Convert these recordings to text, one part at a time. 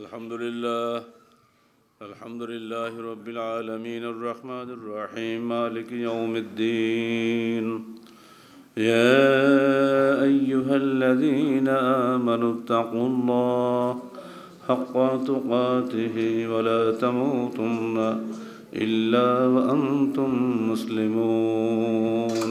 الحمد لله الحمد لله رب العالمين الرحمن الرحيم مالك يوم الدين يا أيها الذين آمنوا اتقوا الله حق تقاته ولا تموتن إلا وأنتم مسلمون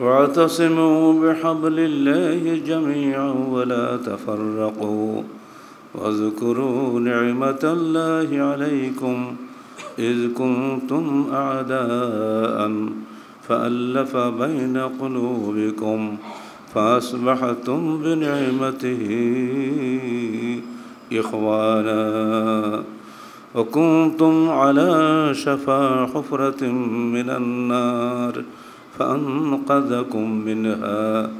واعتصموا بحبل الله جميعا ولا تفرقوا واذكروا نعمة الله عليكم إذ كنتم أعداء فألف بين قلوبكم فأصبحتم بنعمته إخوانا وكنتم على شفا حفرة من النار فأنقذكم منها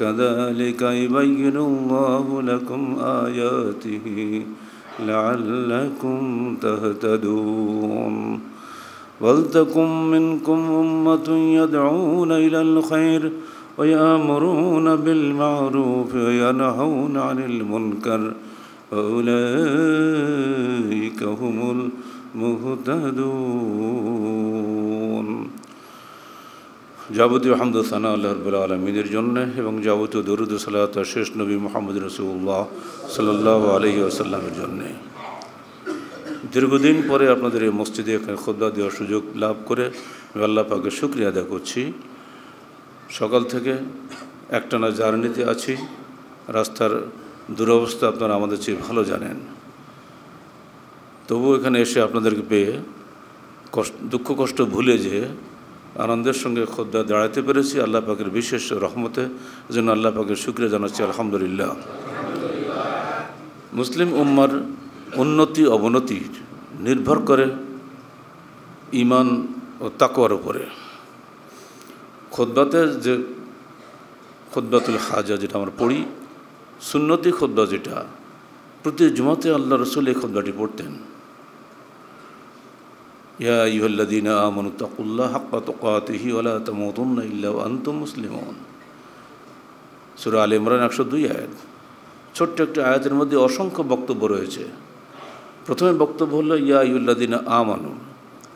كذلك يبين الله لكم آياته لعلكم تهتدون ولتكن منكم أمة يدعون إلى الخير ويأمرون بالمعروف وينهون عن المنكر أولئك هم المهتدون যাবতীয় হামদ সানা আল্লাহরবুল আলমিনের জন্য এবং যাবতীয় দরুদ সালাত শেষ নবী মোহাম্মদ রসুল্লাহ সাল্লাহ আলহি আসাল্লামের জন্যে দীর্ঘদিন পরে আপনাদের এই মসজিদে এখানে খোদ্া দেওয়ার সুযোগ লাভ করে আমি আল্লাহ পাকে শুক্রিয়া আদায় করছি সকাল থেকে একটানা জার্নিতে আছি রাস্তার দুরবস্থা আপনারা আমাদের চেয়ে ভালো জানেন তবু এখানে এসে আপনাদেরকে পেয়ে কষ্ট দুঃখ কষ্ট ভুলে যে আনন্দের সঙ্গে খদ্দা দাঁড়াতে পেরেছি আল্লাহ পাকের বিশেষ রহমতে যেন আল্লাহ পাকের শুক্রিয়া জানাচ্ছি আলহামদুলিল্লাহ মুসলিম উম্মার উন্নতি অবনতি নির্ভর করে ইমান ও তাকওয়ার উপরে খোদ্বাতে যে খোদ্বাতুল হাজা যেটা আমরা পড়ি সুন্নতি খোদ্া যেটা প্রতি জুমাতে আল্লাহ রসুল এই খোদ্াটি পড়তেন يا أيها الذين آمنوا اتقوا الله حق تقاته ولا تموتن إلا وأنتم مسلمون সুরা আল ইমরান একশো দুই আয়াত ছোট্ট একটা আয়াতের মধ্যে অসংখ্য বক্তব্য রয়েছে প্রথমে বক্তব্য হলো ইয়া ইউল্লাদিন আমানু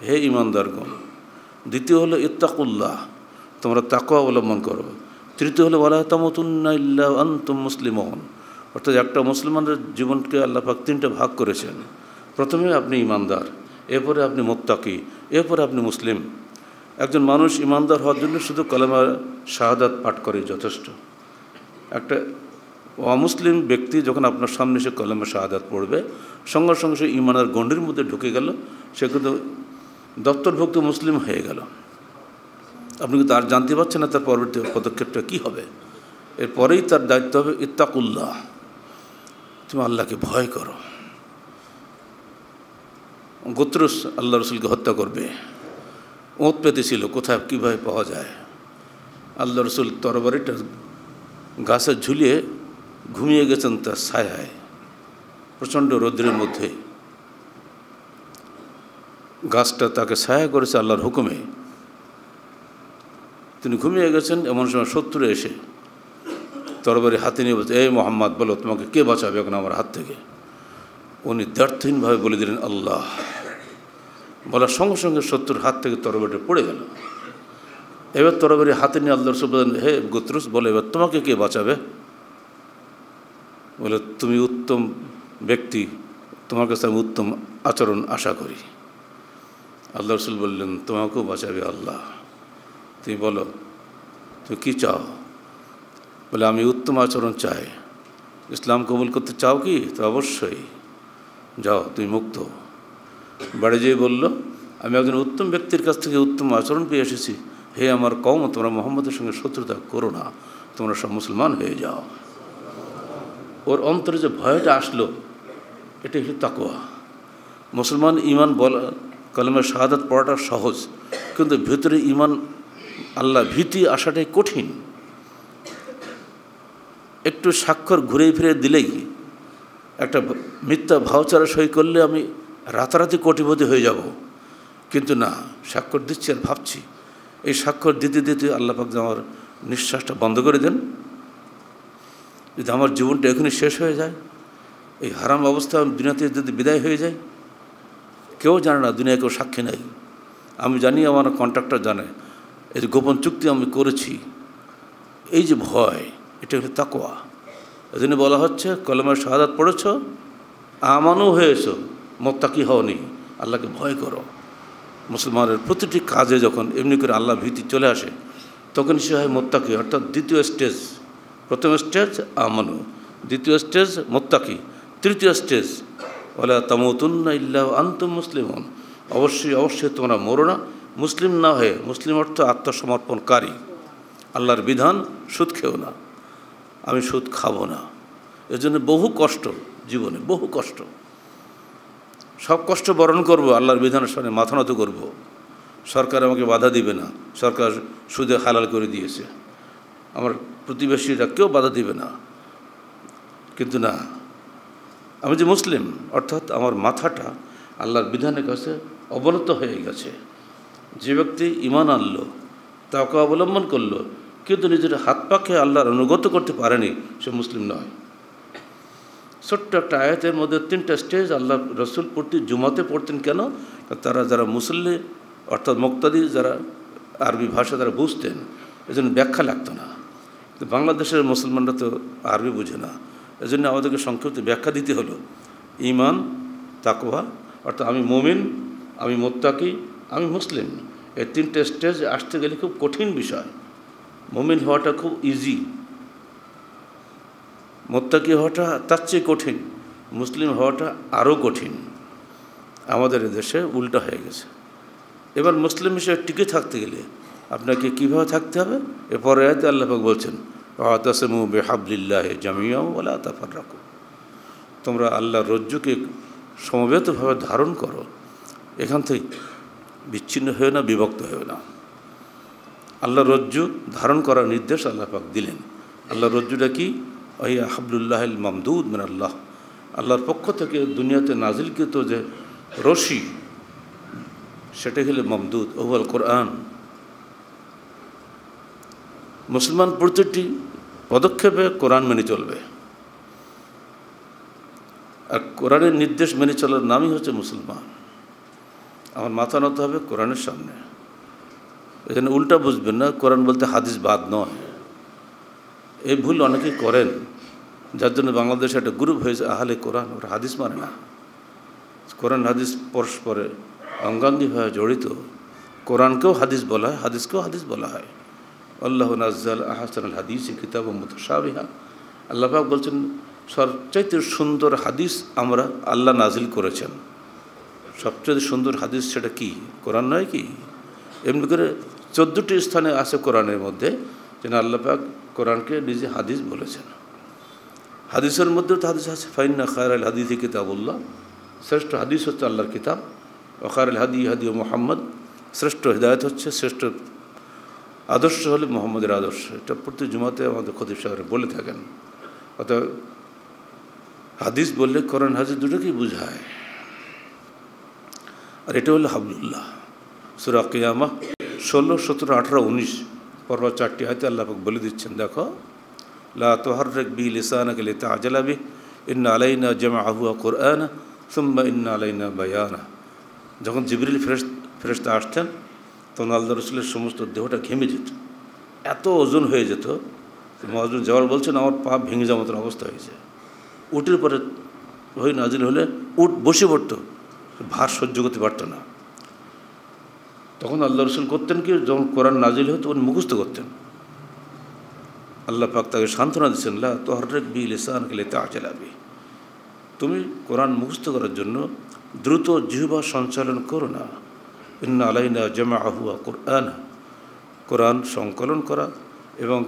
হে ইমানদারগণ দ্বিতীয় হলো ইত্তাকুল্লাহ তোমরা তাকুয়া অবলম্বন করো তৃতীয় হলো ওয়ালা তামতুন্না ইল্লা আন্তুম মুসলিমন অর্থাৎ একটা মুসলমানের জীবনকে আল্লাহ পাক তিনটা ভাগ করেছেন প্রথমে আপনি ইমানদার এরপরে আপনি মোত্তাকি এরপরে আপনি মুসলিম একজন মানুষ ইমানদার হওয়ার জন্য শুধু কলেমা শাহাদাত পাঠ করে যথেষ্ট একটা অমুসলিম ব্যক্তি যখন আপনার সামনে সে কলেমা শাহাদাত পড়বে সঙ্গে সঙ্গে সে ইমানের গণ্ডির মধ্যে ঢুকে গেল সে কিন্তু দপ্তরভুক্ত মুসলিম হয়ে গেল আপনি কিন্তু আর জানতে পারছেন না তার পরবর্তী পদক্ষেপটা কী হবে এরপরেই তার দায়িত্ব হবে ইত্তাকুল্লাহ তুমি আল্লাহকে ভয় করো গোত্রস আল্লাহ রসুলকে হত্যা করবে ওঁত পেতেছিল কোথায় কীভাবে পাওয়া যায় আল্লাহ রসুল তরবারিটা গাছে ঝুলিয়ে ঘুমিয়ে গেছেন তার ছায়ায় প্রচণ্ড রৌদ্রের মধ্যে গাছটা তাকে ছায়া করেছে আল্লাহর হুকুমে তিনি ঘুমিয়ে গেছেন এমন সময় শত্রু এসে তরবারি হাতে নিয়ে বলছে এই মোহাম্মদ বলো তোমাকে কে বাঁচাবে এখন আমার হাত থেকে উনি দার্থহীনভাবে বলে দিলেন আল্লাহ বলার সঙ্গে সঙ্গে শত্রুর হাত থেকে তরবারিটা পড়ে গেল এবার তরবারি হাতে নিয়ে আল্লাহ রসুল বলেন হে গোত্রুস বলে এবার তোমাকে কে বাঁচাবে বলে তুমি উত্তম ব্যক্তি তোমার কাছে আমি উত্তম আচরণ আশা করি আল্লাহ রসুল বললেন তোমাকেও বাঁচাবে আল্লাহ তুমি বলো তুমি কী চাও বলে আমি উত্তম আচরণ চাই ইসলাম কবুল করতে চাও কি তো অবশ্যই যাও তুমি মুক্ত বাড়ি যেয়ে বলল আমি একজন উত্তম ব্যক্তির কাছ থেকে উত্তম আচরণ পেয়ে এসেছি হে আমার কম তোমরা মোহাম্মদের সঙ্গে শত্রুতা করো না তোমরা সব মুসলমান হয়ে যাও ওর অন্তরে যে ভয়টা আসলো এটা হচ্ছে তাকোয়া মুসলমান ইমান বলা কলমের শাহাদ পড়াটা সহজ কিন্তু ভেতরে ইমান আল্লাহ ভীতি আসাটাই কঠিন একটু স্বাক্ষর ঘুরে ফিরে দিলেই একটা মিথ্যা ভাওচারা সই করলে আমি রাতারাতি কোটিপতি হয়ে যাব কিন্তু না স্বাক্ষর দিচ্ছি আর ভাবছি এই স্বাক্ষর দিতে দিতে আল্লাপাক আমার নিঃশ্বাসটা বন্ধ করে দেন যদি আমার জীবনটা এখনই শেষ হয়ে যায় এই হারাম অবস্থা দুনিয়াতে যদি বিদায় হয়ে যায় কেউ জানে না দুনিয়া কেউ সাক্ষী নেই আমি জানি আমার কন্ট্রাক্টর জানে এই গোপন চুক্তি আমি করেছি এই যে ভয় এটা হলো তাকোয়া এজন্য বলা হচ্ছে কলমের শাহাদ পড়েছ আমানও হয়েছ মোত্তাকি হওনি আল্লাহকে ভয় করো মুসলমানের প্রতিটি কাজে যখন এমনি করে আল্লাহ ভীতি চলে আসে তখন সে হয় মোত্তাকি অর্থাৎ দ্বিতীয় স্টেজ প্রথম স্টেজ আমানু দ্বিতীয় স্টেজ মোত্তাকি তৃতীয় স্টেজ বলে তামতুন্না ইল্লাহ আন্ত মুসলিম অবশ্যই অবশ্যই তোমরা মরো না মুসলিম না হয়ে মুসলিম অর্থ আত্মসমর্পণকারী আল্লাহর বিধান সুদ খেও না আমি সুদ খাবো না এর জন্য বহু কষ্ট জীবনে বহু কষ্ট সব কষ্ট বরণ করব আল্লাহর বিধানের সামনে মাথা নত করব সরকার আমাকে বাধা দিবে না সরকার সুদে হালাল করে দিয়েছে আমার প্রতিবেশীরা কেউ বাধা দিবে না কিন্তু না আমি যে মুসলিম অর্থাৎ আমার মাথাটা আল্লাহর বিধানের কাছে অবনত হয়ে গেছে যে ব্যক্তি ইমান আনলো তাকে অবলম্বন করলো কিন্তু নিজের হাত পাখে আল্লাহর অনুগত করতে পারেনি সে মুসলিম নয় ছোট্ট একটা আয়াতের মধ্যে তিনটা স্টেজ আল্লাহ রসুল পড়তে জুমাতে পড়তেন কেন তারা যারা মুসল্লি অর্থাৎ মোক্তাদি যারা আরবি ভাষা তারা বুঝতেন এজন্য ব্যাখ্যা লাগতো না বাংলাদেশের মুসলমানরা তো আরবি বুঝে না এজন্য আমাদেরকে সংক্ষিপ্ত ব্যাখ্যা দিতে হলো ইমান তাকোয়া অর্থাৎ আমি মুমিন আমি মোত্তাকি আমি মুসলিম এই তিনটে স্টেজ আসতে গেলে খুব কঠিন বিষয় মোমিন হওয়াটা খুব ইজি মোত্তাকি হওয়াটা তার চেয়ে কঠিন মুসলিম হওয়াটা আরও কঠিন আমাদের দেশে উল্টা হয়ে গেছে এবার মুসলিম হিসেবে টিকে থাকতে গেলে আপনাকে কীভাবে থাকতে হবে এ পরে আয়তে আল্লাহাক বলছেন হাবলিল্লাহে বেহাবলিল্লাহে জামিয়াও বলে আতাফার রাখো তোমরা আল্লাহ রজ্জুকে সমবেতভাবে ধারণ করো এখান থেকে বিচ্ছিন্ন হয়ে না বিভক্ত হয়েও না আল্লাহ রজ্জু ধারণ করার নির্দেশ আল্লাহ পাক দিলেন আল্লাহ রজ্জুটা কি ওই আহাবুল্লাহ মামদুদ মিন আল্লাহ আল্লাহর পক্ষ থেকে দুনিয়াতে নাজিলকৃত যে রশি সেটা হলে মামদুদ ওভাল কোরআন মুসলমান প্রতিটি পদক্ষেপে কোরআন মেনে চলবে আর কোরআনের নির্দেশ মেনে চলার নামই হচ্ছে মুসলমান আমার মাথা নত হবে কোরআনের সামনে এখানে উল্টা বুঝবেন না কোরআন বলতে হাদিস বাদ নয় এই ভুল অনেকে করেন যার জন্য বাংলাদেশে একটা গ্রুপ হয়েছে আহলে কোরআন ওরা হাদিস মানে না কোরআন হাদিস পরস্পরে অঙ্গাঙ্গিভাবে জড়িত কোরআনকেও হাদিস বলা হয় হাদিসকেও হাদিস বলা হয় আল্লাহ নাজাল আহসান হাদিস কিতাব মুতাসাবিহা আল্লাহাক বলছেন সবচাইতে সুন্দর হাদিস আমরা আল্লাহ নাজিল করেছেন সবচেয়ে সুন্দর হাদিস সেটা কি কোরআন নয় কি এমনি করে চোদ্দটি স্থানে আছে কোরআনের মধ্যে যেন আল্লাপাক কোরআনকে নিজে হাদিস বলেছেন হাদিসের মধ্যেও তো হাদিস আছে ফাইন্না খায়র আল হাদিসি কিতাবুল্লাহ শ্রেষ্ঠ হাদিস হচ্ছে আল্লাহর কিতাব অখার আল হাদি হাদি মোহাম্মদ শ্রেষ্ঠ হৃদায়ত হচ্ছে শ্রেষ্ঠ আদর্শ হলে মোহাম্মদের আদর্শ এটা প্রতি জুমাতে আমাদের খতিব সাহেবরা বলে থাকেন অর্থাৎ হাদিস বললে কোরআন হাদিস দুটোকেই বোঝায় আর এটা হলো হাবুল্লাহ সুরা কিয়ামা ষোলো সতেরো আঠারো উনিশ পর্ব চারটি হয়তো আল্লাহাক বলে দিচ্ছেন দেখো লা তোহারক বি গেলে তা আজলাবি ইন্না আলাইনা জামা আহুয়া কোরআনা সুম্বা ইন্না আলাইনা বায়ানা যখন জিবরিল ফেরেস ফেরেস্তা আসতেন তখন আল্লাহ রসুলের সমস্ত দেহটা ঘেমে যেত এত ওজন হয়ে যেত মহাজন যাওয়ার বলছেন আমার পা ভেঙে যাওয়ার মতন অবস্থা হয়েছে উটের পরে ওই নাজিল হলে উট বসে পড়তো ভার সহ্য করতে পারতো না তখন আল্লাহ রসুল করতেন কি যখন কোরআন নাজিল হতো তখন মুখস্থ করতেন আল্লাহ পাক তাকে সান্ত্বনা দিচ্ছেন লা তোহরেক বি লিসান কেলে তা চালাবি তুমি কোরআন মুখস্থ করার জন্য দ্রুত জিহবা সঞ্চালন করো না ইন্না আলাইনা জামা আহুয়া কোরআন কোরআন সংকলন করা এবং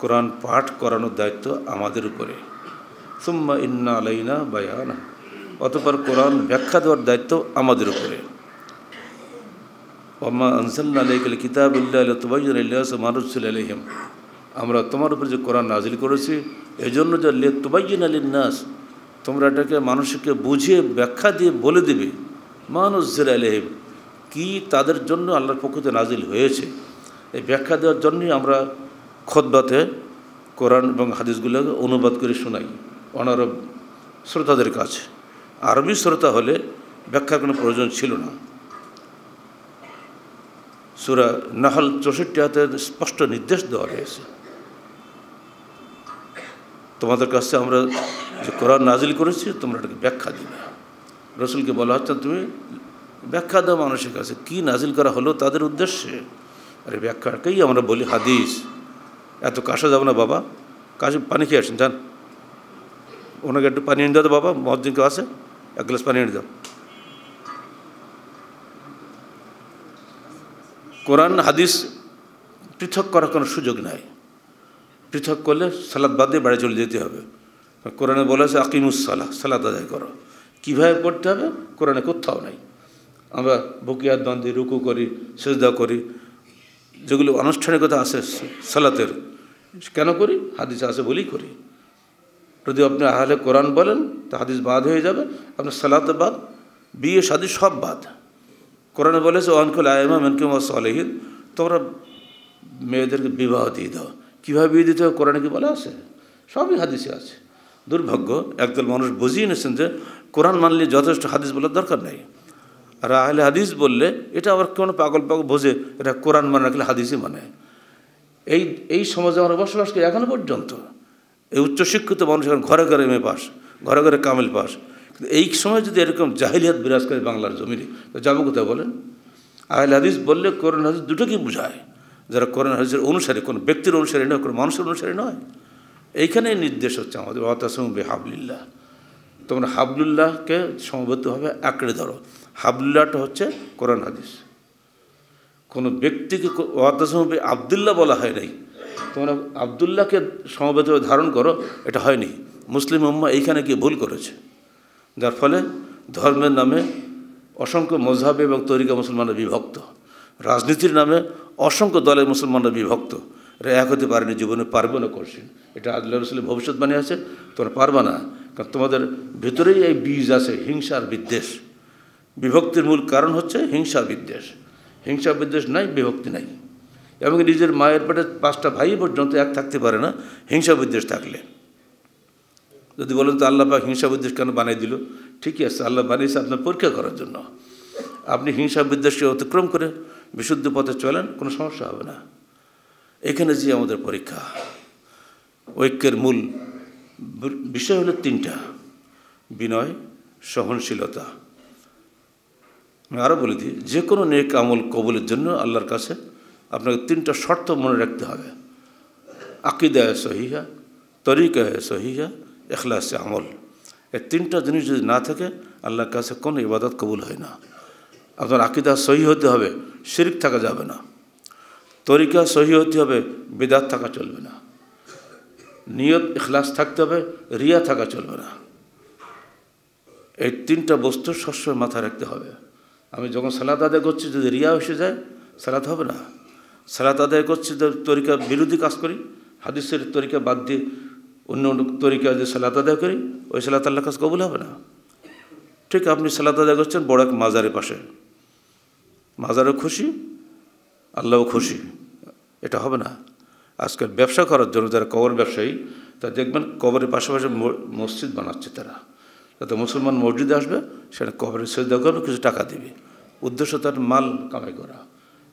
কোরআন পাঠ করানোর দায়িত্ব আমাদের উপরে সুম্মা ইন্না আলাইনা বায়ানা অতপর কোরআন ব্যাখ্যা দেওয়ার দায়িত্ব আমাদের উপরে ওমা আনসাল্লা আলাইকুল কিতাব ইল্লা তুবাইর ইল্লাস মারুসুল আলহিম আমরা তোমার উপরে যে কোরআন নাজিল করেছি এই জন্য যে লে তুবাইন নাস তোমরা এটাকে মানুষকে বুঝিয়ে ব্যাখ্যা দিয়ে বলে দেবে মানুষের আলহিম কি তাদের জন্য আল্লাহর পক্ষ নাজিল হয়েছে এই ব্যাখ্যা দেওয়ার জন্যই আমরা খোদবাতে কোরআন এবং হাদিসগুলোকে অনুবাদ করে শোনাই অনারব শ্রোতাদের কাছে আরবি শ্রোতা হলে ব্যাখ্যার কোনো প্রয়োজন ছিল না সুরা নাহল চৌষট্টি হাতে স্পষ্ট নির্দেশ দেওয়া রয়েছে তোমাদের কাছে আমরা যে কোরআন নাজিল করেছি তোমরা এটাকে ব্যাখ্যা দিবে রসুলকে বলা হচ্ছে তুমি ব্যাখ্যা দাও মানুষের কাছে কি নাজিল করা হলো তাদের উদ্দেশ্যে আরে ব্যাখ্যাটাকেই আমরা বলি হাদিস এত কাশা যাবো না বাবা কাশে পানি খেয়ে আসেন যান ওনাকে একটু পানি এনে দাও বাবা কেউ আছে এক গ্লাস পানি এনে দাও কোরআন হাদিস পৃথক করার কোনো সুযোগ নাই পৃথক করলে সালাদ বাদ দিয়ে বাড়ি চলে যেতে হবে কোরআনে বলা আছে আকিমুসালাহ সালাদ আদায় করো কীভাবে পড়তে হবে কোরআনে কোথাও নাই আমরা বকিয়ার দ্বন্দ্বে রুকু করি সেজদা করি যেগুলো আনুষ্ঠানিকতা আছে সালাতের কেন করি হাদিস আছে বলেই করি যদি আপনি আহলে কোরআন বলেন তা হাদিস বাদ হয়ে যাবে আপনার সালাতে বাদ বিয়ে শাদি সব বাদ কোরআন বলেছে অনকুল আয়মা মেনকুম সলেহীন তোমরা মেয়েদেরকে বিবাহ দিয়ে দাও কীভাবে বিয়ে দিতে হবে কোরআনে কি বলা আছে সবই হাদিসে আছে দুর্ভাগ্য একদল মানুষ বুঝিয়ে নিয়েছেন যে কোরআন মানলে যথেষ্ট হাদিস বলার দরকার নেই আর আহলে হাদিস বললে এটা আবার কোনো পাগল পাগল বোঝে এটা কোরআন মানে রাখলে হাদিসই মানে এই এই সমাজে আমরা বসবাস করি এখনও পর্যন্ত এই উচ্চশিক্ষিত মানুষ এখন ঘরে ঘরে মেয়ে পাস ঘরে ঘরে কামেল পাস এই সময় যদি এরকম জাহিলিয়াত বিরাজ করে বাংলার জমিনে তো যাবো কোথায় বলেন আহলে হাদিস বললে করোনা হাদিস দুটোকেই বোঝায় যারা করোনা হাদিসের অনুসারী কোনো ব্যক্তির অনুসারী নয় কোনো মানুষের অনুসারী নয় এইখানেই নির্দেশ হচ্ছে আমাদের অতাসম বে হাবলুল্লাহ তোমরা হাবলুল্লাহকে সমবেতভাবে আঁকড়ে ধরো হাবলুল্লাহটা হচ্ছে কোরআন হাদিস কোনো ব্যক্তিকে অতাসম বে আবদুল্লাহ বলা হয় নাই তোমরা আবদুল্লাহকে সমবেতভাবে ধারণ করো এটা হয়নি মুসলিম মোহাম্মা এইখানে গিয়ে ভুল করেছে যার ফলে ধর্মের নামে অসংখ্য মজহাব এবং তরিকা মুসলমানরা বিভক্ত রাজনীতির নামে অসংখ্য দলের মুসলমানরা বিভক্ত এরা এক হতে পারেনি জীবনে পারবে না করছেন এটা আল্লাহ রসুলের ভবিষ্যৎবাণী আছে তোমরা পারবে না কারণ তোমাদের ভেতরেই এই বীজ আছে হিংসা আর বিদ্বেষ বিভক্তির মূল কারণ হচ্ছে হিংসা বিদ্বেষ হিংসা বিদ্বেষ নাই বিভক্তি নাই এবং নিজের মায়ের পেটে পাঁচটা ভাই পর্যন্ত এক থাকতে পারে না হিংসা বিদ্বেষ থাকলে যদি বলেন তো আল্লাহ পাক হিংসা বিদ্বেষ কেন বানিয়ে দিল ঠিকই আছে আল্লাহ বানিয়েছে আপনার পরীক্ষা করার জন্য আপনি হিংসা বিদ্বেষকে অতিক্রম করে বিশুদ্ধ পথে চলেন কোনো সমস্যা হবে না এখানে যে আমাদের পরীক্ষা ঐক্যের মূল বিষয় হলো তিনটা বিনয় সহনশীলতা আমি আরও বলে দিই যে কোনো নেক আমল কবলের জন্য আল্লাহর কাছে আপনাকে তিনটা শর্ত মনে রাখতে হবে আকিদায় সহিহা তরিকায় সহিহা এখলাসে আমল এই তিনটা জিনিস যদি না থাকে আল্লাহর কাছে কোনো ইবাদত কবুল হয় না আপনার আকিদা সহি হতে হবে শিরিক থাকা যাবে না তরিকা সহি হতে হবে বেদাত থাকা চলবে না নিয়ত এখলাস থাকতে হবে রিয়া থাকা চলবে না এই তিনটা বস্তু সবসময় মাথায় রাখতে হবে আমি যখন সালাদ আদায় করছি যদি রিয়া এসে যায় সালাদ হবে না সালাদ আদায় করছি তরিকা বিরোধী কাজ করি হাদিসের তরিকা বাদ দিয়ে অন্য অন্য তরিকা যে সালাত আদায় করি ওই সালাত আল্লাহ কাছে কবুল হবে না ঠিক আপনি সালাত আদায় করছেন বড় এক মাজারের পাশে মাজারও খুশি আল্লাহও খুশি এটা হবে না আজকাল ব্যবসা করার জন্য যারা কবর ব্যবসায়ী তা দেখবেন কবরের পাশাপাশি মসজিদ বানাচ্ছে তারা যাতে মুসলমান মসজিদে আসবে সেটা কবরের সেদ্ধা করবে কিছু টাকা দেবে উদ্দেশ্য তার মাল কামাই করা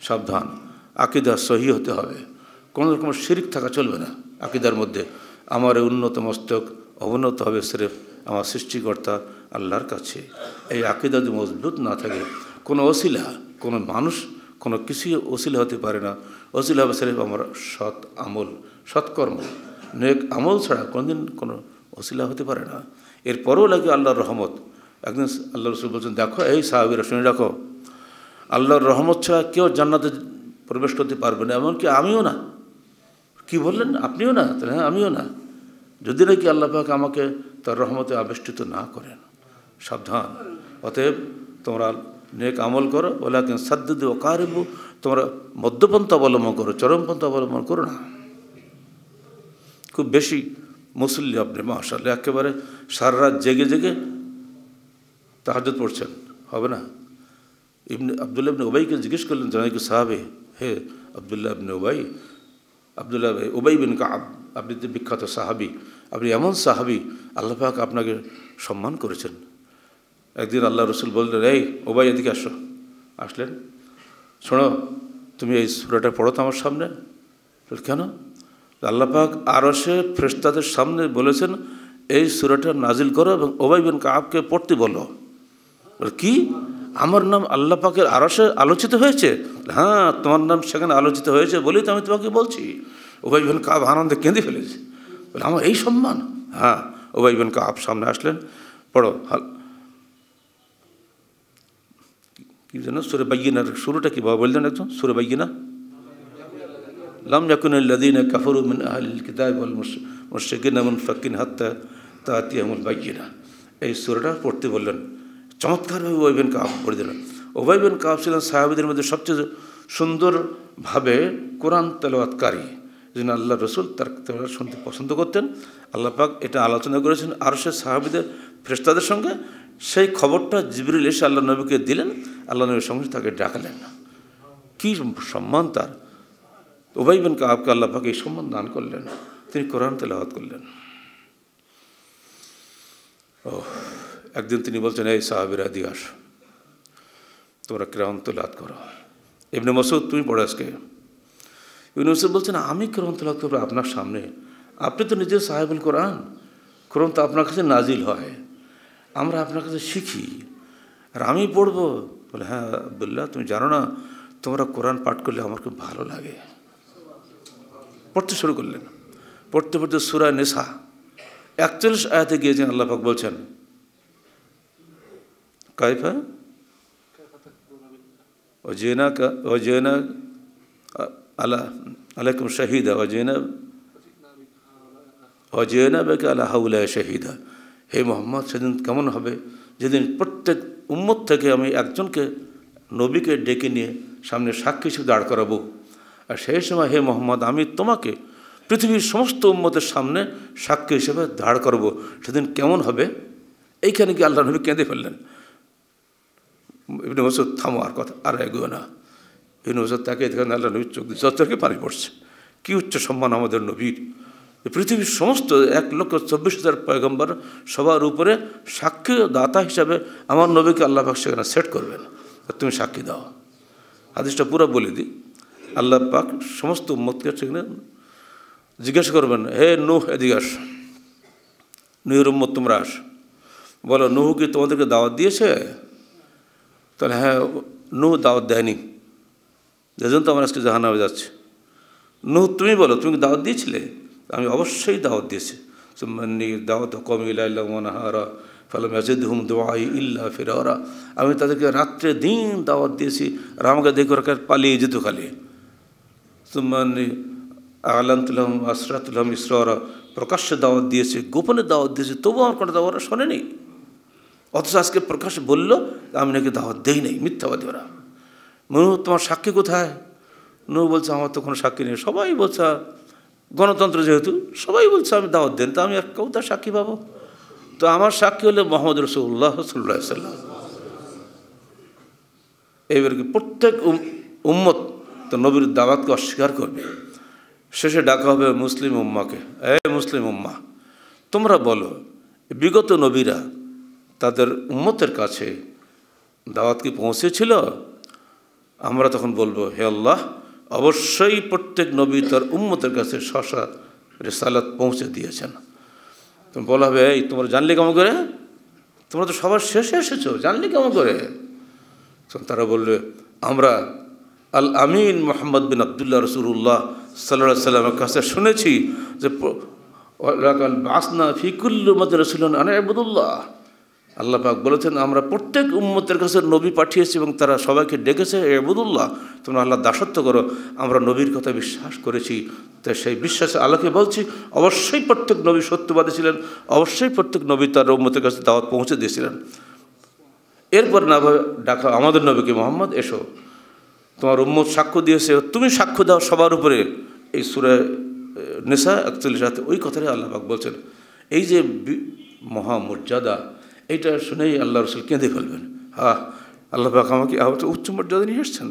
সাবধান আকিদা সহি হতে হবে কোনো রকম শিরিক থাকা চলবে না আকিদার মধ্যে আমার উন্নত মস্তক অবনত হবে স্রেফ আমার সৃষ্টিকর্তা আল্লাহর কাছে এই আকিদা যদি মজবুত না থাকে কোনো অশিলা কোনো মানুষ কোনো কিছুই অশিলা হতে পারে না অশিলা হবে স্রেফ আমার সৎ আমল সৎকর্ম নেক আমল ছাড়া কোনোদিন কোনো অশিলা হতে পারে না এরপরেও লাগে আল্লাহর রহমত একদিন আল্লাহ রসুল বলছেন দেখো এই সাহাবিরা শুনে রাখো আল্লাহর রহমত ছাড়া কেউ জান্নাতে প্রবেশ করতে পারবে না এমনকি আমিও না কি বললেন আপনিও না তাহলে হ্যাঁ আমিও না যদি নাকি আল্লাপাক আমাকে তার রহমতে আবেষ্টিত না করেন সাবধান অতএব তোমরা নেক আমল করো ওলা কেন সাদ্যদি ও তোমরা মদ্যপন্থ অবলম্বন করো চরমপন্থ অবলম্বন করো না খুব বেশি মুসল্লি আপনি মাশাল্লাহ একেবারে সারা রাত জেগে জেগে তাহাজত পড়ছেন হবে না ইবনে আবদুল্লাহ ইবনে ওবাইকে জিজ্ঞেস করলেন জানাই কি সাহাবে হে আবদুল্লাহ ইবনে ওবাই আবদুল্লাহ ওবাই বিন কাব আপনি তো বিখ্যাত সাহাবি আপনি এমন সাহাবি আল্লাহ পাক আপনাকে সম্মান করেছেন একদিন আল্লাহ রসুল বললেন এই ওবাই এদিকে আসো আসলেন শোনো তুমি এই সুরাটা পড়ো তো আমার সামনে কেন আল্লাপাক আরসে ফ্রেস্তাদের সামনে বলেছেন এই সুরাটা নাজিল করো এবং ওবাই বিন কাবকে পড়তে বলো কি আমার নাম আল্লাপাকের আরসে আলোচিত হয়েছে হ্যাঁ তোমার নাম সেখানে আলোচিত হয়েছে বলেই তো আমি তোমাকে বলছি ওবাই বিন কাপ আনন্দে কেঁদে ফেলেছে বলে আমার এই সম্মান হ্যাঁ ওবাই বিন কাপ সামনে আসলেন পড়ো হাল কি জানো সুরে বাইগিনার শুরুটা কী বাবা বললেন একজন সুরে বাইগিনা লাম ইয়াকুনুল্লাদিন কাফরু মিন আহলিল কিতাব ওয়াল মুশরিকিন মুনফাকিন হাত্তা তাতিয়াহুল বাইগিনা এই সুরটা পড়তে বললেন চমৎকারভাবে ওই বিন পড়ে দিলেন ওবাই বিন কাব ছিলেন সাহাবিদের মধ্যে সবচেয়ে সুন্দরভাবে কোরআন তেলাওয়াতকারী যিনি আল্লাহ রসুল তার তেলাওয়াত শুনতে পছন্দ করতেন আল্লাহ পাক এটা আলোচনা করেছেন আর সে সাহাবিদের ফ্রেস্তাদের সঙ্গে সেই খবরটা জিবরুল এসে আল্লাহ নবীকে দিলেন আল্লাহ নবীর সঙ্গে তাকে ডাকলেন কী সম্মান তার বিন কাবকে আল্লাহ পাক এই সম্মান দান করলেন তিনি কোরআন তেলাওয়াত করলেন ও একদিন তিনি বলছেন এই সাহাবিরা দিগাস তোমরা ক্রান্ত লাভ করো এমনি মসুদ তুমি পড়ে আজকে ইউনিভার্সিটি বলছেন আমি ক্রান্ত লাভ করবো আপনার সামনে আপনি তো নিজের সাহেবুল কোরআন কোরআন তো আপনার কাছে নাজিল হয় আমরা আপনার কাছে শিখি আর আমি পড়বো বলে হ্যাঁ বললা তুমি জানো না তোমরা কোরআন পাঠ করলে আমার খুব ভালো লাগে পড়তে শুরু করলেন পড়তে পড়তে সুরা নেশা একচল্লিশ আয়াতে গিয়েছেন আল্লাহাক বলছেন কাইফা وجينا ك وجينا على عليكم شهيدا وجينا অজয়না বেকে আল্লাহ হাউলায় শাহিদা হে মোহাম্মদ সেদিন কেমন হবে যেদিন প্রত্যেক উম্মত থেকে আমি একজনকে নবীকে ডেকে নিয়ে সামনে সাক্ষী হিসেবে দাঁড় করাবো আর সেই সময় হে মোহাম্মদ আমি তোমাকে পৃথিবীর সমস্ত উম্মতের সামনে সাক্ষী হিসেবে দাঁড় করাবো সেদিন কেমন হবে এইখানে কি আল্লাহ নবী কেঁদে ফেললেন এমনি মসুদ থামো আর কথা আর এগো না এমনি মসুদ তাকে এখানে আল্লাহ নবীর চোখ দিয়ে পানি পড়ছে কী উচ্চ সম্মান আমাদের নবীর পৃথিবীর সমস্ত এক লক্ষ চব্বিশ হাজার পয়গম্বর সবার উপরে সাক্ষী দাতা হিসাবে আমার নবীকে আল্লাহ পাক সেখানে সেট করবেন তুমি সাক্ষী দাও আদেশটা পুরো বলে দিই আল্লাহ পাক সমস্ত মতকে সেখানে জিজ্ঞাসা করবেন হে নুহ এদিকে আস নুহর তোমরা আস বলো নুহু কি তোমাদেরকে দাওয়াত দিয়েছে তাহলে হ্যাঁ নু দাওয়াত দেয়নি যেজন তো আমার আজকে জাহান্নামে যাচ্ছে নু তুমি বলো তুমি দাওয়াত দিয়েছিলে আমি অবশ্যই দাওয়াত দিয়েছি দাওয়াত কম ইলাহারা ফালাম আজিদ হুম দোয়াই ইল্লা ফিরাওরা আমি তাদেরকে রাত্রে দিন দাওয়াত দিয়েছি আর আমাকে দেখে ওরা পালিয়ে যেত খালি তুমানি আলান্তুল্লাহম আসরাতুল্লাহম ইসরা প্রকাশ্যে দাওয়াত দিয়েছে গোপনে দাওয়াত দিয়েছে তবুও আমার কোনো দাওয়া ওরা শোনেনি অথচ আজকে প্রকাশ বলল আমি নাকি দাওয়াত দেই নাই মিথ্যাবাদী ওরা মনু তোমার সাক্ষী কোথায় নু বলছে আমার তো কোনো সাক্ষী নেই সবাই বলছে গণতন্ত্র যেহেতু সবাই বলছে আমি দাওয়াত দেন তো আমি আর কেউ তার সাক্ষী পাবো তো আমার সাক্ষী হলে মোহাম্মদ রসুল্লাহ সাল্লাহ এইবার কি প্রত্যেক উম্মত তো নবীর দাওয়াতকে অস্বীকার করবে শেষে ডাকা হবে মুসলিম উম্মাকে এ মুসলিম উম্মা তোমরা বলো বিগত নবীরা তাদের উম্মতের কাছে দাওয়াত কি পৌঁছেছিল আমরা তখন বলবো হে আল্লাহ অবশ্যই প্রত্যেক নবী তার উম্মতের কাছে শশা রেসালাত পৌঁছে দিয়েছেন তুমি বলা হবে এই তোমরা জানলে কেমন করে তোমরা তো সবার শেষে এসেছো জানলে কেমন করে তারা বললে আমরা আল আমিন মোহাম্মদ বিন আবদুল্লাহ রসুল্লাহ সাল্লা সাল্লামের কাছে শুনেছি যে আসনা ফিকুল্লু মদ রসুল আবুদুল্লাহ আল্লাহ পাক বলেছেন আমরা প্রত্যেক উম্মতের কাছে নবী পাঠিয়েছি এবং তারা সবাইকে ডেকেছে এবুদুল্লাহ তোমরা আল্লাহ দাসত্ব করো আমরা নবীর কথা বিশ্বাস করেছি তো সেই বিশ্বাসে আলোকে বলছি অবশ্যই প্রত্যেক নবী সত্যবাদী ছিলেন অবশ্যই প্রত্যেক নবী তার উম্মতের কাছে দাওয়াত পৌঁছে দিয়েছিলেন এরপর না ডাকা আমাদের নবীকে মোহাম্মদ এসো তোমার উম্মত সাক্ষ্য দিয়েছে তুমি সাক্ষ্য দাও সবার উপরে এই সুরে নেশা একচল্লিশ রাতে ওই কথাটাই পাক বলছেন এই যে মহামর্যাদা এটা শুনেই আল্লাহ রসুল কেঁদে ফেলবেন হা আল্লাহ পাক আমাকে আহত উচ্চ মর্যাদা নিয়ে এসছেন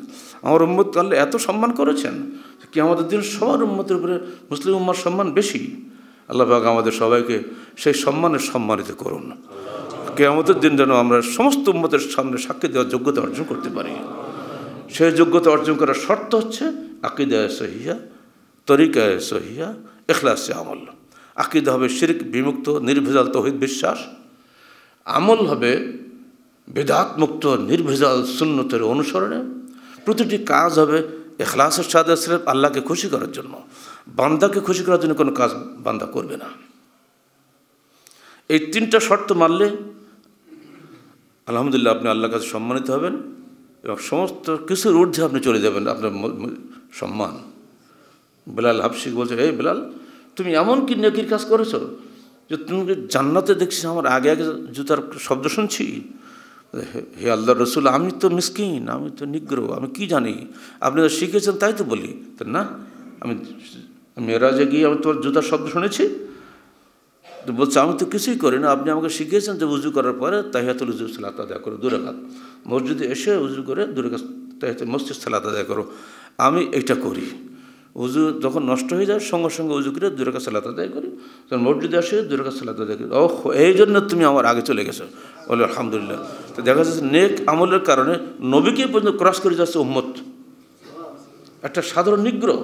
আমার উম্মত আল্লাহ এত সম্মান করেছেন কি আমাদের দিন সবার উম্মতের উপরে মুসলিম উম্মার সম্মান বেশি আল্লাহ পাক আমাদের সবাইকে সেই সম্মানের সম্মানিত করুন কে আমাদের দিন যেন আমরা সমস্ত উম্মতের সামনে সাক্ষী দেওয়ার যোগ্যতা অর্জন করতে পারি সেই যোগ্যতা অর্জন করার শর্ত হচ্ছে আকিদায় সহিয়া তরিকা সহিয়া এখলাসে আমল আকিদা হবে শিরিক বিমুক্ত নির্ভেজাল তহিদ বিশ্বাস আমল হবে বেদাতমুক্ত নির্ভেজাল সুন্নতের অনুসরণে প্রতিটি কাজ হবে এখলাসের সাথে স্রেফ আল্লাহকে খুশি করার জন্য বান্দাকে খুশি করার জন্য কোনো কাজ বান্দা করবে না এই তিনটা শর্ত মানলে আলহামদুলিল্লাহ আপনি আল্লাহর কাছে সম্মানিত হবেন এবং সমস্ত কিছুর ঊর্ধ্বে আপনি চলে যাবেন আপনার সম্মান বেলাল হাফসিক বলছে এই বেলাল তুমি এমন কি নেকির কাজ করেছো যে তুমি জান্নাতে দেখছি আমার আগে আগে জুতার শব্দ শুনছি হে আল্লাহ রসুল আমি তো মিসকিন আমি তো নিগ্র আমি কি জানি আপনি তো শিখেছেন তাই তো বলি না আমি মেয়েরাজে গিয়ে আমি তোমার জুতার শব্দ শুনেছি তো বলছে আমি তো কিছুই করি না আপনি আমাকে শিখিয়েছেন যে উজু করার পরে তাহিয়াতুল উজু সালাত আদায় করো দূরে কাত মসজিদে এসে উজু করে দূরে কাজ তাহিয়াতুল মসজিদ সালাত আদায় করো আমি এটা করি উজু যখন নষ্ট হয়ে যায় সঙ্গে সঙ্গে উজু করে দুরাকা সালাত আদায় করি তখন মসজিদে আসে দুরাকা সালাত আদায় করি ও এই জন্য তুমি আমার আগে চলে গেছো বলে আলহামদুলিল্লাহ তো দেখা যাচ্ছে নেক আমলের কারণে নবীকে পর্যন্ত ক্রস করে যাচ্ছে উম্মত একটা সাধারণ নিগ্রহ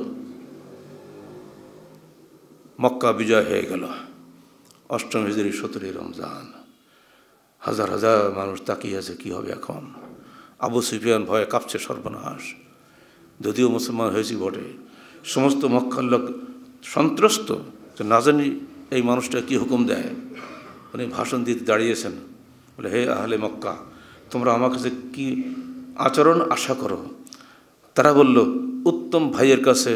মক্কা বিজয় হয়ে গেল অষ্টম হিজুরি সতেরোই রমজান হাজার হাজার মানুষ তাকিয়ে আছে কী হবে এখন আবু সুফিয়ান ভয়ে কাঁপছে সর্বনাশ যদিও মুসলমান হয়েছি বটে সমস্ত মক্কার লোক সন্ত্রস্ত যে না জানি এই মানুষটা কি হুকুম দেয় উনি ভাষণ দিতে দাঁড়িয়েছেন বলে হে আহলে মক্কা তোমরা আমার কাছে কী আচরণ আশা করো তারা বলল উত্তম ভাইয়ের কাছে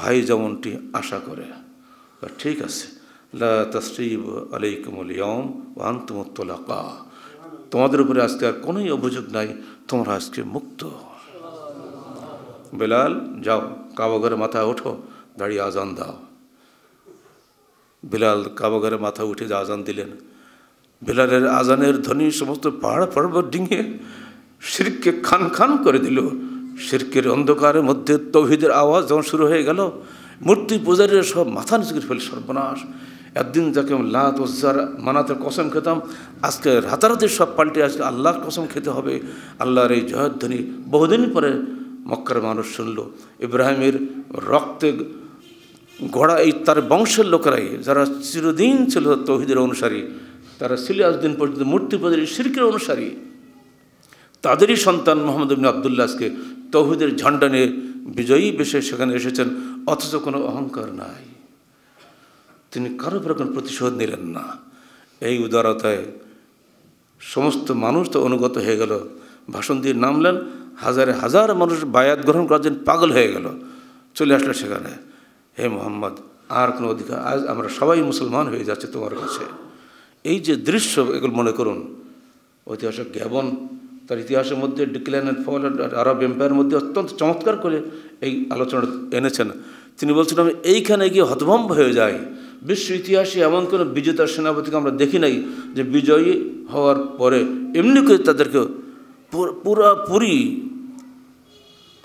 ভাই যেমনটি আশা করে ঠিক আছে লা তসরিব আলাইকুমুল তোমাদের উপরে আজকে আর কোনোই অভিযোগ নাই তোমরা আজকে মুক্ত বেলাল যাও কাবাগরে মাথা ওঠো দাঁড়িয়ে আজান দাও বিলাল কাবাগরে মাথা উঠে আজান দিলেন বিলালের আজানের ধ্বনি সমস্ত পাহাড় পর্বত ডিঙিয়ে শিরকে খান খান করে দিল সিরকের অন্ধকারের মধ্যে তভিদের আওয়াজ যখন শুরু হয়ে গেল মূর্তি পূজারের সব মাথা নিচু করে ফেলে সর্বনাশ একদিন যাকে লাত ওজার মানাতের কসম খেতাম আজকে রাতারাতি সব পাল্টে আজকে আল্লাহর কসম খেতে হবে আল্লাহর এই জয়ধ্বনি বহুদিন পরে মক্কার মানুষ শুনল ইব্রাহিমের রক্তে গড়া এই তার বংশের লোকেরাই যারা চিরদিন ছিল তৌহিদের অনুসারী তারা সিলিয়াউদ্দিন পর্যন্ত মূর্তি পদের শিরকের অনুসারী তাদেরই সন্তান মোহাম্মদ ইবিন আবদুল্লাহকে তহিদের ঝণ্ডা নিয়ে বিজয়ী বেশে সেখানে এসেছেন অথচ কোনো অহংকার নাই তিনি কারো প্রকার প্রতিশোধ নিলেন না এই উদারতায় সমস্ত মানুষ তো অনুগত হয়ে গেল ভাষণ দিয়ে নামলেন হাজারে হাজার মানুষ বায়াত গ্রহণ করার জন্য পাগল হয়ে গেল চলে আসলো সেখানে হে মোহাম্মদ আর কোনো অধিকার আজ আমরা সবাই মুসলমান হয়ে যাচ্ছে তোমার কাছে এই যে দৃশ্য এগুলো মনে করুন ঐতিহাসিক জ্ঞাপন তার ইতিহাসের মধ্যে ডিক্লেন অ্যান্ড ফল আরব এম্পায়ার মধ্যে অত্যন্ত চমৎকার করে এই আলোচনা এনেছেন তিনি বলছেন আমি এইখানে গিয়ে হতভম্ব হয়ে যাই বিশ্ব ইতিহাসে এমন কোনো বিজেতা সেনাপতিকে আমরা দেখি নাই যে বিজয়ী হওয়ার পরে এমনি করে তাদেরকে পুরোপুরি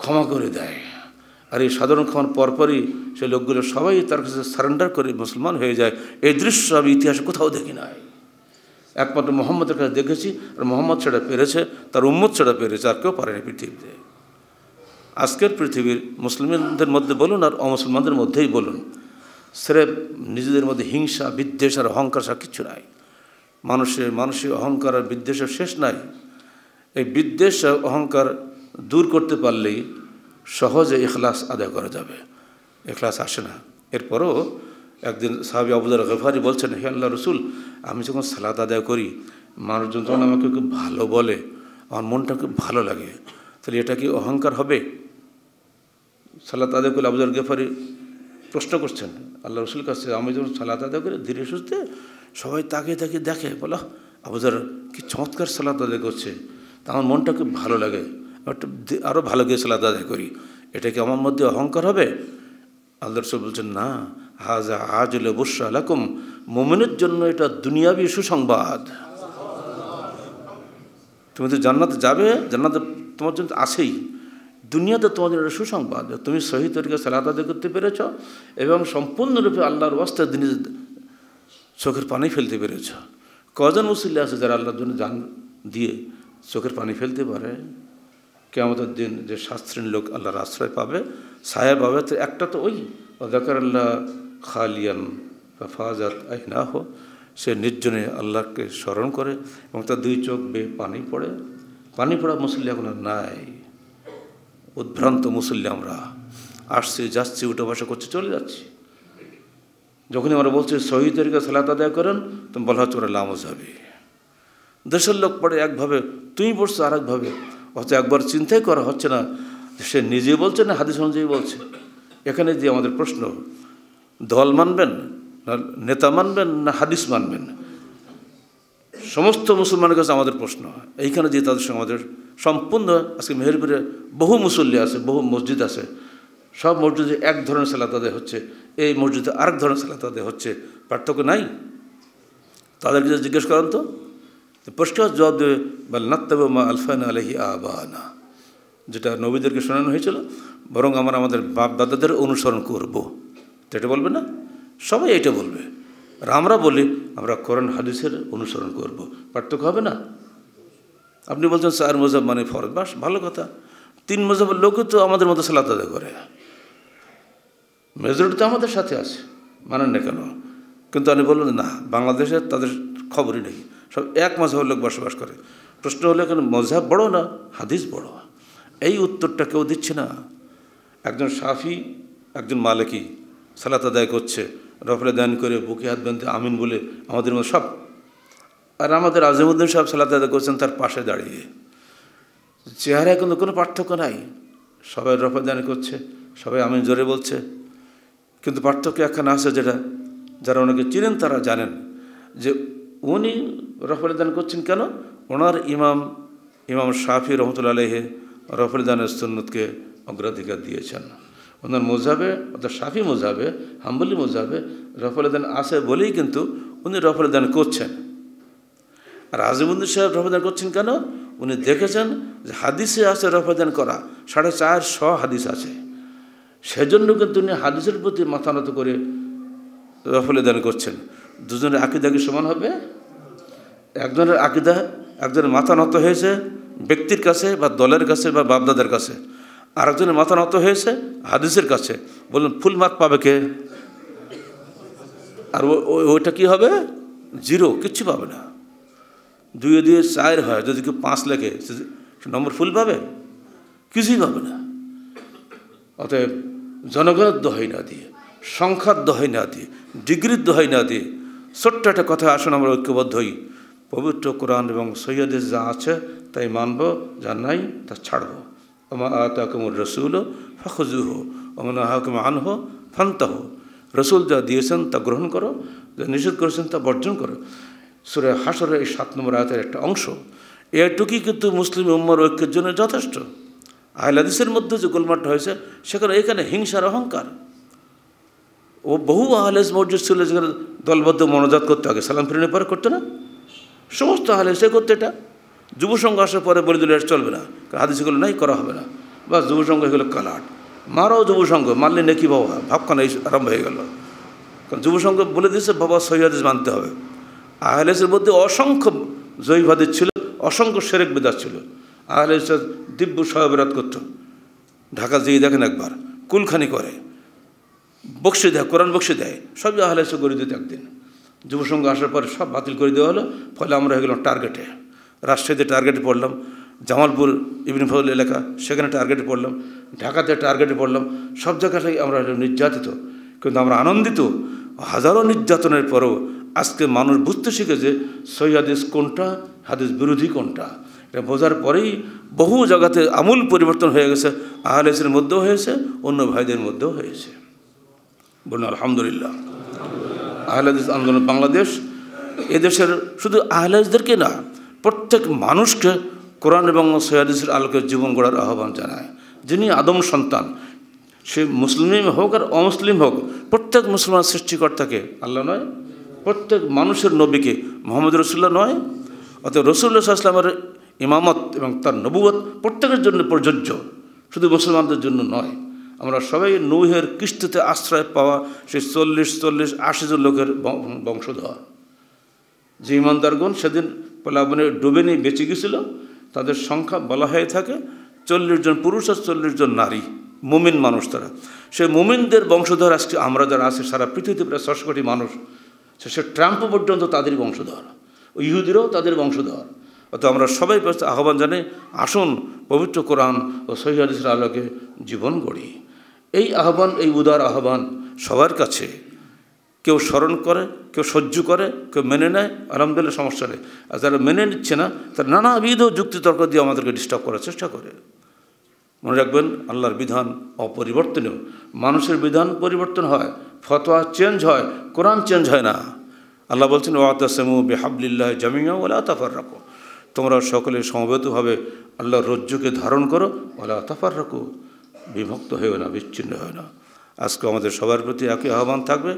ক্ষমা করে দেয় আর এই সাধারণ ক্ষমার পরপরই সে লোকগুলো সবাই তার কাছে সারেন্ডার করে মুসলমান হয়ে যায় এই দৃশ্য আমি ইতিহাসে কোথাও দেখি নাই একমাত্র মোহাম্মদের কাছে দেখেছি আর মোহাম্মদ সেটা পেরেছে তার উম্মদ সেটা পেরেছে আর কেউ পারেনি পৃথিবীতে আজকের পৃথিবীর মুসলিমদের মধ্যে বলুন আর অমুসলমানদের মধ্যেই বলুন স্রেফ নিজেদের মধ্যে হিংসা বিদ্বেষ আর অহংকার সা কিছু নাই মানুষের মানুষের অহংকার আর বিদ্বেষের শেষ নাই এই বিদ্বেষ অহংকার দূর করতে পারলেই সহজে এখলাস আদায় করা যাবে এখলাস আসে না এরপরও একদিন সাহাবি আবুদার গেফারি বলছেন হে আল্লাহ রসুল আমি যখন সালাদ আদায় করি মানুষজন যখন আমাকে খুব ভালো বলে আমার মনটা খুব ভালো লাগে তাহলে এটা কি অহংকার হবে সালাত আদায় করলে আবুদার গেফারি প্রশ্ন করছেন আল্লাহ রসুল কাছে আমি যখন সালাত আদায় করি ধীরে সুস্থে সবাই তাকে তাকে দেখে বলা আবুদার কি চমৎকার সালাত আদায় করছে তা আমার মনটা খুব ভালো লাগে আরও ভালো করে সালাদ আদায় করি এটা কি আমার মধ্যে অহংকার হবে আল্লাহ রসুল বলছেন না হাজ আজ অবশ্য আলাকুম মোমেনের জন্য এটা দুনিয়াবি সুসংবাদ তুমি তো জান্নাতে যাবে জান্নাতে তোমার জন্য আসেই দুনিয়াতে তোমার জন্য সুসংবাদ তুমি সহি তরিকা সালাদ আদায় করতে পেরেছ এবং সম্পূর্ণরূপে আল্লাহর ওয়াস্তে দিনে চোখের পানি ফেলতে পেরেছ কজন মুসল্লি আছে যারা আল্লাহর জন্য জান দিয়ে চোখের পানি ফেলতে পারে কেমতের দিন যে শাস্ত্রীন লোক আল্লাহর আশ্রয় পাবে সাহেব পাবে তো একটা তো ওই অদাকার আল্লাহ খালিয়ান বা ফাজাত সে নির্জনে আল্লাহকে স্মরণ করে এবং তার দুই চোখ বেয়ে পানি পড়ে পানি পড়া মুসল্লি এখন নাই উদ্ভ্রান্ত মুসল্লি আমরা আসছি যাচ্ছি উঠে বসা করছি চলে যাচ্ছি যখনই আমরা বলছি শহীদদেরকে সালাত আদায় করেন তুমি বলা হচ্ছে ওরা লামজ হবে দেশের লোক পড়ে একভাবে তুমি পড়ছো আর একভাবে হয়তো একবার চিন্তাই করা হচ্ছে না সে নিজে বলছে না হাদিস অনুযায়ী বলছে এখানে যে আমাদের প্রশ্ন দল মানবেন না নেতা মানবেন না হাদিস মানবেন সমস্ত মুসলমানের কাছে আমাদের প্রশ্ন এইখানে যে তাদের সঙ্গে আমাদের সম্পূর্ণ আজকে মেহেরপুরে বহু মুসল্লি আছে বহু মসজিদ আছে সব মসজিদে এক ধরনের সেলা তাদের হচ্ছে এই মসজিদে আরেক ধরনের সেলা তাদের হচ্ছে পার্থক্য নাই তাদেরকে জিজ্ঞেস করেন তো তো পরিষ্কার জবাব দেবে বা নাত্তাবা আলফান আলহি আবানা যেটা নবীদেরকে শোনানো হয়েছিল বরং আমরা আমাদের বাপ দাদাদের অনুসরণ করব এটা বলবে না সবাই এটা বলবে আর আমরা বলি আমরা করন হাদিসের অনুসরণ করব পার্থক্য হবে না আপনি বলছেন চার মজাব মানে ফরত বাস ভালো কথা তিন মজাবের লোকও তো আমাদের মতো সালাত আদায় করে মেজরিটি তো আমাদের সাথে আছে মানেন না কেন কিন্তু আমি বললেন না বাংলাদেশে তাদের খবরই নেই সব এক মাঝহের লোক বসবাস করে প্রশ্ন হলো এখানে মজাব বড় না হাদিস বড় এই উত্তরটা কেউ দিচ্ছে না একজন সাফি একজন মালিকি সালাত আদায় করছে রফলে দান করে বুকে হাত বেঁধে আমিন বলে আমাদের মধ্যে সব আর আমাদের আজিমুদ্দিন সাহেব সালাত আদায় করছেন তার পাশে দাঁড়িয়ে চেহারায় কিন্তু কোনো পার্থক্য নাই সবাই রফলে দান করছে সবাই আমিন জোরে বলছে কিন্তু পার্থক্য একখানে আছে যেটা যারা অনেকে চিনেন তারা জানেন যে উনি রফলিদান করছেন কেন ওনার ইমাম ইমাম শাফি রহমতুল আলহে রফলিদানের সুন্নতকে অগ্রাধিকার দিয়েছেন ওনার মোজাবে অর্থাৎ শাফি মোজাবে হাম্বলি মোজাবে রফলিদান আসে বলেই কিন্তু উনি রফলিদান করছেন আর আজিমুদ্দিন সাহেব রফলদান করছেন কেন উনি দেখেছেন যে হাদিসে আছে রফলদান করা সাড়ে শ হাদিস আছে সেজন্য কিন্তু উনি হাদিসের প্রতি মাথা নত করে রফলদান করছেন দুজনের আঁকি দাকি সমান হবে একজনের আকিদা একজনের মাথা নত হয়েছে ব্যক্তির কাছে বা দলের কাছে বা বাপদাদের কাছে আর একজনের মাথা নত হয়েছে হাদিসের কাছে বলুন ফুল মার্ক পাবে কে আর ওইটা কি হবে জিরো কিচ্ছু পাবে না দুয়ে দুয়ে চার হয় যদি কেউ পাঁচ লেখে নম্বর ফুল পাবে কিছুই পাবে না অতএব জনগণের দহাই না দিয়ে সংখ্যার দহাই না দিয়ে ডিগ্রির দহাই না দিয়ে ছোট্ট একটা কথা আসুন আমরা ঐক্যবদ্ধ হই পবিত্র কোরআন এবং সৈয়দের যা আছে তাই মানব যা নাই তা ছাড়ব আমা আতা কুমুর রসুল ফখজুহ অমন হো আনহ হো রসুল যা দিয়েছেন তা গ্রহণ করো যা নিষেধ করেছেন তা বর্জন করো সুরে হাসরের এই সাত নম্বর আয়তের একটা অংশ এটুকুই কিন্তু মুসলিম উম্মার ঐক্যের জন্য যথেষ্ট আহলাদিসের মধ্যে যে গোলমাট হয়েছে সেখানে এখানে হিংসার অহংকার ও বহু আহলেজ মসজিদ ছিল যেখানে দলবদ্ধ মনোজাত করতে আগে সালাম ফিরিনের পরে করতো না সমস্ত হালে সে করতে এটা যুব সংঘ আসার পরে বলে দিল এটা চলবে না হাদিস এগুলো নাই করা হবে না বা যুব সংঘ এগুলো কালাট মারাও যুব সংঘ মারলে নাকি বাবা ভাবখানা এই আরম্ভ হয়ে গেল কারণ যুব সংঘ বলে দিয়েছে বাবা সহিহাদিস মানতে হবে আহলেসের মধ্যে অসংখ্য জৈবাদিস ছিল অসংখ্য সেরেক বেদার ছিল আহলেস দিব্য সহবিরাত করত ঢাকা যেয়ে দেখেন একবার কুলখানি করে বক্সি দেয় কোরআন বক্সি দেয় সবই আহলেসে গরিদিত একদিন যুবসংঘ আসার পরে সব বাতিল করে দেওয়া হলো ফলে আমরা হয়ে গেলাম টার্গেটে রাজশাহীতে টার্গেটে পড়লাম জামালপুর ইবিন ফজল এলাকা সেখানে টার্গেটে পড়লাম ঢাকাতে টার্গেটে পড়লাম সব জায়গাটাই আমরা নির্যাতিত কিন্তু আমরা আনন্দিত হাজারো নির্যাতনের পরেও আজকে মানুষ বুঝতে শিখেছে সই হাদিস কোনটা হাদিস বিরোধী কোনটা এটা বোঝার পরেই বহু জায়গাতে আমূল পরিবর্তন হয়ে গেছে আহলেসের মধ্যেও হয়েছে অন্য ভাইদের মধ্যেও হয়েছে বলুন আলহামদুলিল্লাহ আহলাদিস আন্দোলন বাংলাদেশ এদেশের শুধু আহলাদিসদেরকে না প্রত্যেক মানুষকে কোরআন এবং সৈয়াদিসের আলোকে জীবন গড়ার আহ্বান জানায় যিনি আদম সন্তান সে মুসলিম হোক আর অমুসলিম হোক প্রত্যেক মুসলমান সৃষ্টিকর্তাকে আল্লাহ নয় প্রত্যেক মানুষের নবীকে মোহাম্মদ রসুল্লাহ নয় অর্থাৎ রসুল্লাহ ইসলামের ইমামত এবং তার নবুবত প্রত্যেকের জন্য প্রযোজ্য শুধু মুসলমানদের জন্য নয় আমরা সবাই নৌহের কিস্তিতে আশ্রয় পাওয়া সেই চল্লিশ চল্লিশ আশি জন লোকের বংশধর যে ইমানদারগণ সেদিন পোলাবনে ডুবে নিয়ে বেঁচে গেছিল তাদের সংখ্যা বলা হয়ে থাকে চল্লিশ জন পুরুষ আর চল্লিশ জন নারী মুমিন মানুষ তারা সে মুমিনদের বংশধর আজকে আমরা যারা আছি সারা পৃথিবীতে প্রায় ছশো কোটি মানুষ সে সে ট্রাম্প পর্যন্ত তাদের বংশধর ইহুদিরাও তাদের বংশধর অত আমরা সবাই আহ্বান জানাই আসুন পবিত্র কোরআন ও সহিদ আলোকে জীবন গড়ি এই আহ্বান এই উদার আহ্বান সবার কাছে কেউ স্মরণ করে কেউ সহ্য করে কেউ মেনে নেয় আলহামদুলিল্লাহ সমস্যা নেই আর যারা মেনে নিচ্ছে না তারা নানাবিধ যুক্তিতর্ক দিয়ে আমাদেরকে ডিস্টার্ব করার চেষ্টা করে মনে রাখবেন আল্লাহর বিধান অপরিবর্তনীয় মানুষের বিধান পরিবর্তন হয় ফতোয়া চেঞ্জ হয় কোরআন চেঞ্জ হয় না আল্লাহ বলছেন ওয়াতাসমু বেহাবলিল্লাহ জামিয়া ওলা তাফার রাখো তোমরা সকলে সমবেতভাবে আল্লাহর রজ্জুকে ধারণ করো ওলা তাফার রাখো বিভক্ত হয়েও না বিচ্ছিন্ন হয়েও না আজকে আমাদের সবার প্রতি একই আহ্বান থাকবে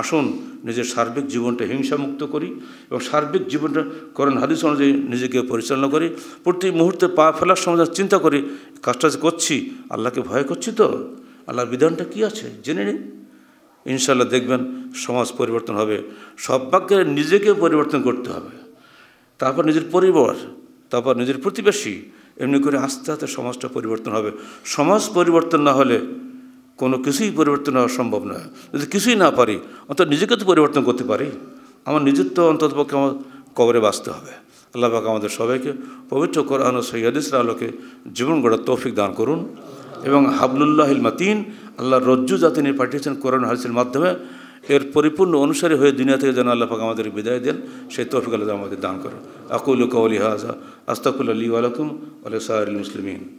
আসুন নিজের সার্বিক জীবনটা হিংসামুক্ত করি এবং সার্বিক জীবনটা করেন হাদিস অনুযায়ী নিজেকে পরিচালনা করি প্রতি মুহূর্তে পা ফেলার সময় চিন্তা করি কাজটা যে করছি আল্লাহকে ভয় করছি তো আল্লাহর বিধানটা কি আছে জেনে নিন ইনশাল্লাহ দেখবেন সমাজ পরিবর্তন হবে সব বাক্যে নিজেকে পরিবর্তন করতে হবে তারপর নিজের পরিবার তারপর নিজের প্রতিবেশী এমনি করে আস্তে আস্তে সমাজটা পরিবর্তন হবে সমাজ পরিবর্তন না হলে কোনো কিছুই পরিবর্তন হওয়া সম্ভব নয় যদি কিছুই না পারি অন্তত নিজেকে তো পরিবর্তন করতে পারি আমার নিজত্ব অন্তত অন্ততপক্ষে আমার কবরে বাঁচতে হবে আল্লাহ পাক আমাদের সবাইকে পবিত্র কোরআন ও সৈয়াদিসের আলোকে জীবন গড়ার তৌফিক দান করুন এবং হাবলুল্লাহ মাতিন আল্লাহ রজ্জু নিয়ে পাঠিয়েছেন কোরআন হাদিসের মাধ্যমে এর পরিপূর্ণ অনুসারী হয়ে দুনিয়া থেকে যেন আল্লাহ পাক আমাদের বিদায় দেন সেই তৌফিক আল্লাহ আমাদের দান করো আকুল কৌলি হাজা আস্তাকুল আলী আলকুম আলসাহ মুসলিমিন